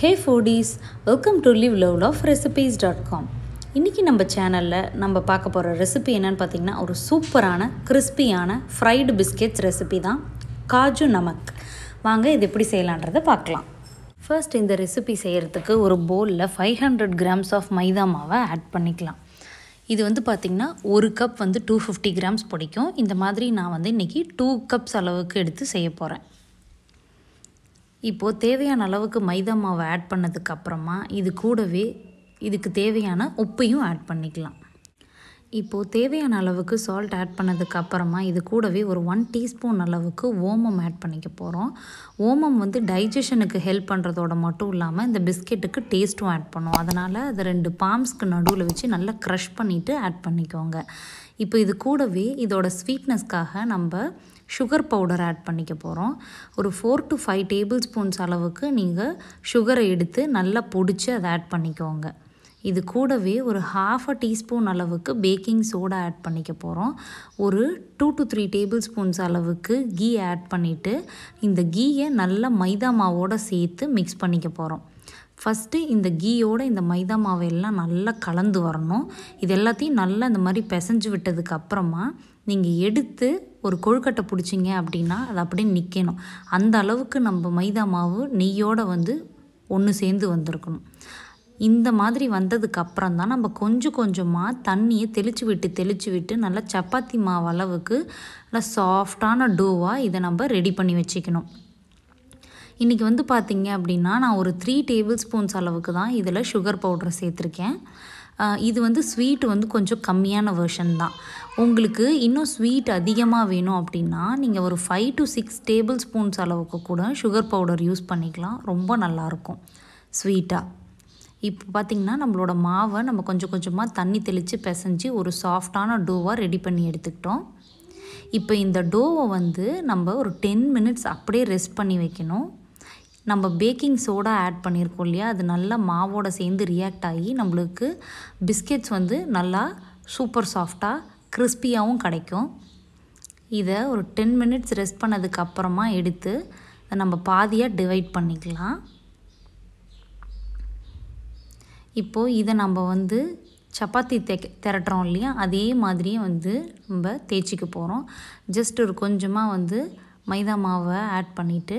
hey foodies welcome to live love of recipes dot com இன்றைக்கி நம்ம சேனலில் நம்ம பார்க்க போகிற ரெசிபி என்னென்னு பார்த்தீங்கன்னா ஒரு சூப்பரான கிறிஸ்பியான ஃப்ரைடு பிஸ்கெட்ஸ் ரெசிபி தான் காஜு நமக் வாங்க இது எப்படி செய்யலான்றதை பார்க்கலாம் ஃபர்ஸ்ட் இந்த ரெசிபி செய்கிறதுக்கு ஒரு போலில் five hundred grams of maida மாவை ஆட் பண்ணிக்கலாம் இது வந்து பார்த்திங்கன்னா ஒரு கப் வந்து டூ ஃபிஃப்டி கிராம்ஸ் பிடிக்கும் இந்த மாதிரி நான் வந்து இன்றைக்கி டூ கப்ஸ் அளவுக்கு எடுத்து செய்ய போகிறேன் இப்போது தேவையான அளவுக்கு மைதா மாவை ஆட் பண்ணதுக்கப்புறமா இது கூடவே இதுக்கு தேவையான உப்பையும் ஆட் பண்ணிக்கலாம் இப்போது தேவையான அளவுக்கு சால்ட் ஆட் பண்ணதுக்கு அப்புறமா இது கூடவே ஒரு ஒன் டீஸ்பூன் அளவுக்கு ஓமம் ஆட் பண்ணிக்க போகிறோம் ஓமம் வந்து டைஜஷனுக்கு ஹெல்ப் பண்ணுறதோட மட்டும் இல்லாமல் இந்த பிஸ்கெட்டுக்கு டேஸ்ட்டும் ஆட் பண்ணும் அதனால் அதை ரெண்டு பாம்ஸ்க்கு நடுவில் வச்சு நல்லா க்ரஷ் பண்ணிவிட்டு ஆட் பண்ணிக்கோங்க இப்போ இது கூடவே இதோட ஸ்வீட்னஸ்க்காக நம்ம சுகர் பவுடர் ஆட் பண்ணிக்க போகிறோம் ஒரு four to five tablespoons அளவுக்கு நீங்கள் சுகரை எடுத்து நல்லா பொடிச்சு அதை ஆட் பண்ணிக்கோங்க இது கூடவே ஒரு ஹாஃப் அ டீஸ்பூன் அளவுக்கு பேக்கிங் சோடா ஆட் பண்ணிக்க போகிறோம் ஒரு two to three tablespoons அளவுக்கு கீ ஆட் பண்ணிவிட்டு இந்த கீயை நல்லா மைதா மாவோடு சேர்த்து மிக்ஸ் பண்ணிக்க போகிறோம் ஃபஸ்ட்டு இந்த கீயோட இந்த மைதா மாவை எல்லாம் நல்லா கலந்து வரணும் இது எல்லாத்தையும் நல்லா இந்த மாதிரி பிசைஞ்சு விட்டதுக்கு அப்புறமா நீங்கள் எடுத்து ஒரு கொழுக்கட்டை பிடிச்சிங்க அப்படின்னா அது அப்படியே நிற்கணும் அந்த அளவுக்கு நம்ம மைதா மாவு நெய்யோடு வந்து ஒன்று சேர்ந்து வந்திருக்கணும் இந்த மாதிரி வந்ததுக்கு அப்புறம் தான் நம்ம கொஞ்சம் கொஞ்சமாக தண்ணியை தெளித்து விட்டு தெளித்து விட்டு நல்லா சப்பாத்தி மாவு அளவுக்கு நல்லா சாஃப்டான டோவாக இதை நம்ம ரெடி பண்ணி வச்சுக்கணும் இன்றைக்கி வந்து பார்த்திங்க அப்படின்னா நான் ஒரு த்ரீ டேபிள் ஸ்பூன்ஸ் அளவுக்கு தான் இதில் சுகர் பவுடர் சேர்த்துருக்கேன் இது வந்து ஸ்வீட் வந்து கொஞ்சம் கம்மியான வெர்ஷன் தான் உங்களுக்கு இன்னும் ஸ்வீட் அதிகமாக வேணும் அப்படின்னா நீங்கள் ஒரு five to six tablespoons அளவுக்கு கூட சுகர் பவுடர் யூஸ் பண்ணிக்கலாம் ரொம்ப நல்லாயிருக்கும் ஸ்வீட்டாக இப்போ பார்த்திங்கன்னா நம்மளோட மாவை நம்ம கொஞ்சம் கொஞ்சமாக தண்ணி தெளித்து பிசைஞ்சு ஒரு சாஃப்டான டோவாக ரெடி பண்ணி எடுத்துக்கிட்டோம் இப்போ இந்த டோவை வந்து நம்ம ஒரு டென் மினிட்ஸ் அப்படியே ரெஸ்ட் பண்ணி வைக்கணும் நம்ம பேக்கிங் சோடா ஆட் பண்ணியிருக்கோம் இல்லையா அது நல்லா மாவோடு சேர்ந்து ரியாக்ட் ஆகி நம்மளுக்கு பிஸ்கெட்ஸ் வந்து நல்லா சூப்பர் சாஃப்டாக கிறிஸ்பியாகவும் கிடைக்கும் இதை ஒரு டென் மினிட்ஸ் ரெஸ்ட் பண்ணதுக்கப்புறமா எடுத்து நம்ம பாதியாக டிவைட் பண்ணிக்கலாம் இப்போது இதை நம்ம வந்து சப்பாத்தி தே திரட்டுறோம் இல்லையா அதே மாதிரியே வந்து நம்ம தேய்ச்சிக்க போகிறோம் ஜஸ்ட் ஒரு கொஞ்சமாக வந்து மைதா மாவை ஆட் பண்ணிவிட்டு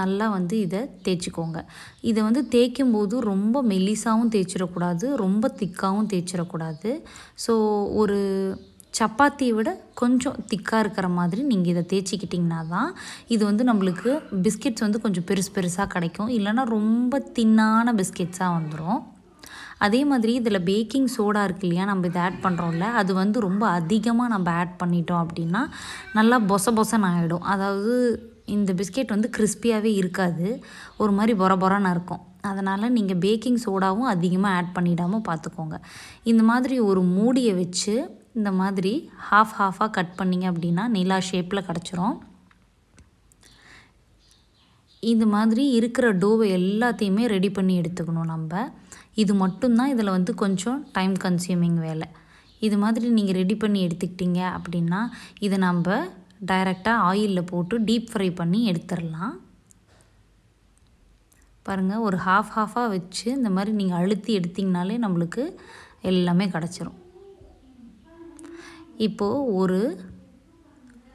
நல்லா வந்து இதை தேய்ச்சிக்கோங்க இதை வந்து தேய்க்கும் போது ரொம்ப மெல்லிசாவும் தேய்ச்சிடக்கூடாது ரொம்ப திக்காகவும் தேய்ச்சிடக்கூடாது ஸோ ஒரு சப்பாத்தியை விட கொஞ்சம் திக்காக இருக்கிற மாதிரி நீங்கள் இதை தேய்ச்சிக்கிட்டிங்கன்னா தான் இது வந்து நம்மளுக்கு பிஸ்கெட்ஸ் வந்து கொஞ்சம் பெருசு பெருசாக கிடைக்கும் இல்லைனா ரொம்ப தின்னான பிஸ்கெட்ஸாக வந்துடும் அதே மாதிரி இதில் பேக்கிங் சோடா இருக்கு இல்லையா நம்ம இதை ஆட் பண்ணுறோம்ல அது வந்து ரொம்ப அதிகமாக நம்ம ஆட் பண்ணிட்டோம் அப்படின்னா நல்லா பொச பொசன்னு ஆகிடும் அதாவது இந்த பிஸ்கெட் வந்து கிறிஸ்பியாகவே இருக்காது ஒரு மாதிரி பொற பொறன்னு இருக்கும் அதனால் நீங்கள் பேக்கிங் சோடாவும் அதிகமாக ஆட் பண்ணிடாமல் பார்த்துக்கோங்க இந்த மாதிரி ஒரு மூடியை வச்சு இந்த மாதிரி ஹாஃப் ஹாஃபாக கட் பண்ணிங்க அப்படின்னா நிலா ஷேப்பில் கிடச்சிரும் இது மாதிரி இருக்கிற டோவை எல்லாத்தையுமே ரெடி பண்ணி எடுத்துக்கணும் நம்ம இது மட்டும்தான் இதில் வந்து கொஞ்சம் டைம் கன்சியூமிங் வேலை இது மாதிரி நீங்கள் ரெடி பண்ணி எடுத்துக்கிட்டீங்க அப்படின்னா இதை நம்ம டைரெக்டாக ஆயிலில் போட்டு டீப் ஃப்ரை பண்ணி எடுத்துடலாம் பாருங்கள் ஒரு ஹாஃப் ஹாஃபாக வச்சு இந்த மாதிரி நீங்கள் அழுத்தி எடுத்திங்கனாலே நம்மளுக்கு எல்லாமே கிடச்சிரும் இப்போது ஒரு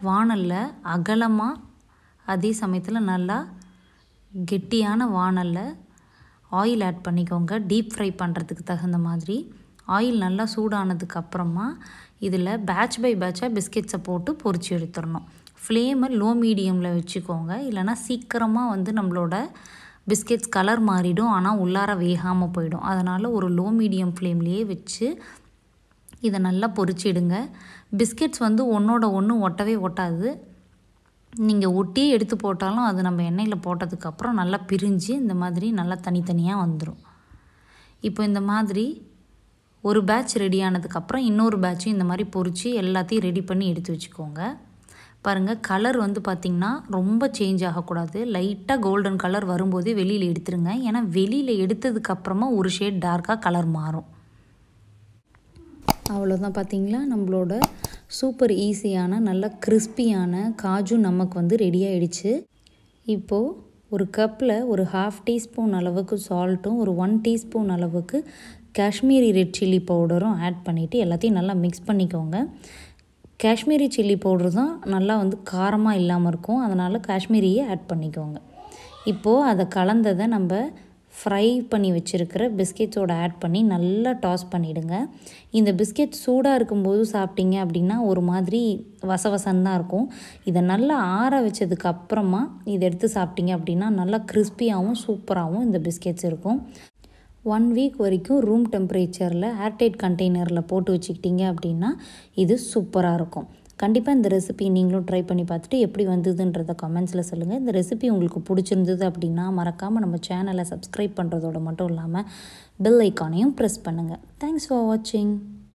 வாணலில் அகலமாக அதே சமயத்தில் நல்லா கெட்டியான வாணலில் ஆயில் ஆட் பண்ணிக்கோங்க டீப் ஃப்ரை பண்ணுறதுக்கு தகுந்த மாதிரி ஆயில் நல்லா சூடானதுக்கு அப்புறமா இதில் பேட்ச் பை பேட்சாக பிஸ்கெட்ஸை போட்டு பொறிச்சு எடுத்துடணும் ஃப்ளேமை லோ மீடியமில் வச்சுக்கோங்க இல்லைனா சீக்கிரமாக வந்து நம்மளோட பிஸ்கெட்ஸ் கலர் மாறிடும் ஆனால் உள்ளார வேகாமல் போயிடும் அதனால் ஒரு லோ மீடியம் ஃப்ளேம்லேயே வச்சு இதை நல்லா பொறிச்சிடுங்க பிஸ்கெட்ஸ் வந்து ஒன்றோட ஒன்று ஒட்டவே ஒட்டாது நீங்கள் ஒட்டியே எடுத்து போட்டாலும் அது நம்ம எண்ணெயில் போட்டதுக்கப்புறம் நல்லா பிரிஞ்சு இந்த மாதிரி நல்லா தனித்தனியாக வந்துடும் இப்போ இந்த மாதிரி ஒரு பேட்ச் ரெடி ஆனதுக்கப்புறம் இன்னொரு பேட்சும் இந்த மாதிரி பொறிச்சு எல்லாத்தையும் ரெடி பண்ணி எடுத்து வச்சுக்கோங்க பாருங்கள் கலர் வந்து பார்த்திங்கன்னா ரொம்ப சேஞ்ச் ஆகக்கூடாது லைட்டாக கோல்டன் கலர் வரும்போதே வெளியில் எடுத்துருங்க ஏன்னா வெளியில் எடுத்ததுக்கப்புறமா ஒரு ஷேட் டார்க்காக கலர் மாறும் அவ்வளோதான் பார்த்தீங்களா நம்மளோட சூப்பர் ஈஸியான நல்ல கிறிஸ்பியான காஜு நமக்கு வந்து ரெடி ஆகிடுச்சு இப்போது ஒரு கப்பில் ஒரு ஹாஃப் டீஸ்பூன் அளவுக்கு சால்ட்டும் ஒரு ஒன் டீஸ்பூன் அளவுக்கு காஷ்மீரி ரெட் சில்லி பவுடரும் ஆட் பண்ணிவிட்டு எல்லாத்தையும் நல்லா மிக்ஸ் பண்ணிக்கோங்க காஷ்மீரி சில்லி பவுடர் தான் நல்லா வந்து காரமாக இல்லாமல் இருக்கும் அதனால் காஷ்மீரியே ஆட் பண்ணிக்கோங்க இப்போது அதை கலந்ததை நம்ம ஃப்ரை பண்ணி வச்சுருக்கிற பிஸ்கெட்ஸோடு ஆட் பண்ணி நல்லா டாஸ் பண்ணிவிடுங்க இந்த பிஸ்கெட் சூடாக இருக்கும்போது சாப்பிட்டீங்க அப்படின்னா ஒரு மாதிரி வசவசந்தான் இருக்கும் இதை நல்லா ஆற வச்சதுக்கு அப்புறமா இதை எடுத்து சாப்பிட்டீங்க அப்படின்னா நல்லா கிறிஸ்பியாகவும் சூப்பராகவும் இந்த பிஸ்கெட்ஸ் இருக்கும் ஒன் வீக் வரைக்கும் ரூம் டெம்பரேச்சரில் ஏர்டைட் கண்டெய்னரில் போட்டு வச்சுக்கிட்டிங்க அப்படின்னா இது சூப்பராக இருக்கும் கண்டிப்பாக இந்த ரெசிபி நீங்களும் ட்ரை பண்ணி பார்த்துட்டு எப்படி வந்ததுன்றத கமெண்ட்ஸில் சொல்லுங்கள் இந்த ரெசிபி உங்களுக்கு பிடிச்சிருந்தது அப்படின்னா மறக்காமல் நம்ம சேனலை சப்ஸ்கிரைப் பண்ணுறதோட மட்டும் இல்லாமல் பெல் ஐக்கானையும் ப்ரெஸ் பண்ணுங்கள் தேங்க்ஸ் ஃபார் வாட்சிங்